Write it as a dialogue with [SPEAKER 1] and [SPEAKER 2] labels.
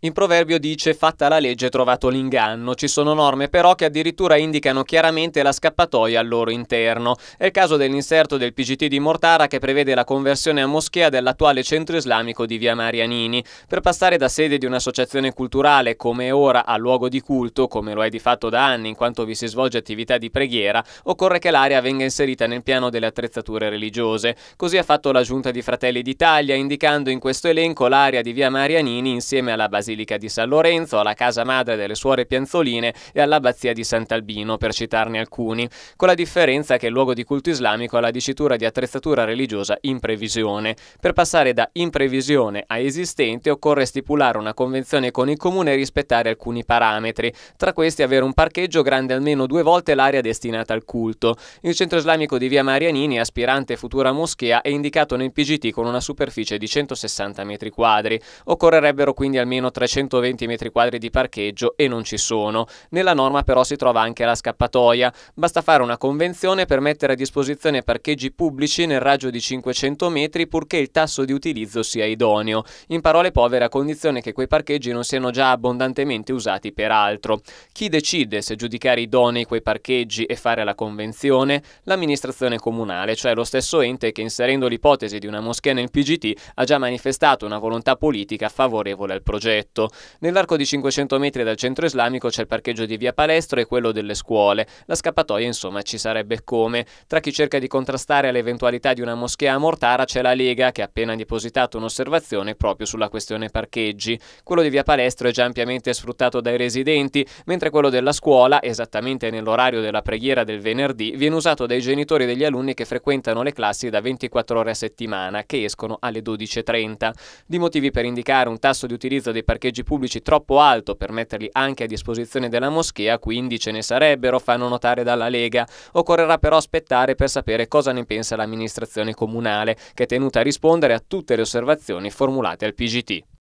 [SPEAKER 1] In proverbio dice fatta la legge trovato l'inganno, ci sono norme però che addirittura indicano chiaramente la scappatoia al loro interno. È il caso dell'inserto del PGT di Mortara che prevede la conversione a moschea dell'attuale centro islamico di via Marianini. Per passare da sede di un'associazione culturale come ora a luogo di culto, come lo è di fatto da anni in quanto vi si svolge attività di preghiera, occorre che l'area venga inserita nel piano delle attrezzature religiose. Così ha fatto la giunta di Fratelli d'Italia indicando in questo elenco l'area di via Marianini insieme alla Basilica Basilica di San Lorenzo, alla Casa Madre delle Suore Pianzoline e all'Abbazia di Sant'Albino, per citarne alcuni, con la differenza che il luogo di culto islamico ha la dicitura di attrezzatura religiosa in previsione. Per passare da in previsione a esistente occorre stipulare una convenzione con il comune e rispettare alcuni parametri, tra questi avere un parcheggio grande almeno due volte l'area destinata al culto. Il centro islamico di via Marianini, aspirante futura moschea, è indicato nel PGT con una superficie di 160 metri quadri. Occorrerebbero quindi almeno 320 metri quadri di parcheggio e non ci sono. Nella norma però si trova anche la scappatoia. Basta fare una convenzione per mettere a disposizione parcheggi pubblici nel raggio di 500 metri purché il tasso di utilizzo sia idoneo. In parole povere a condizione che quei parcheggi non siano già abbondantemente usati per altro. Chi decide se giudicare idonei quei parcheggi e fare la convenzione? L'amministrazione comunale, cioè lo stesso ente che inserendo l'ipotesi di una moschea nel PGT ha già manifestato una volontà politica favorevole al progetto progetto. Nell'arco di 500 metri dal centro islamico c'è il parcheggio di via Palestro e quello delle scuole. La scappatoia insomma ci sarebbe come. Tra chi cerca di contrastare l'eventualità di una moschea a Mortara c'è la Lega che ha appena depositato un'osservazione proprio sulla questione parcheggi. Quello di via Palestro è già ampiamente sfruttato dai residenti, mentre quello della scuola, esattamente nell'orario della preghiera del venerdì, viene usato dai genitori degli alunni che frequentano le classi da 24 ore a settimana, che escono alle 12.30. Di motivi per indicare un tasso di utilizzo dei parcheggi parcheggi pubblici troppo alto per metterli anche a disposizione della moschea, quindi ce ne sarebbero, fanno notare dalla Lega. Occorrerà però aspettare per sapere cosa ne pensa l'amministrazione comunale, che è tenuta a rispondere a tutte le osservazioni formulate al PGT.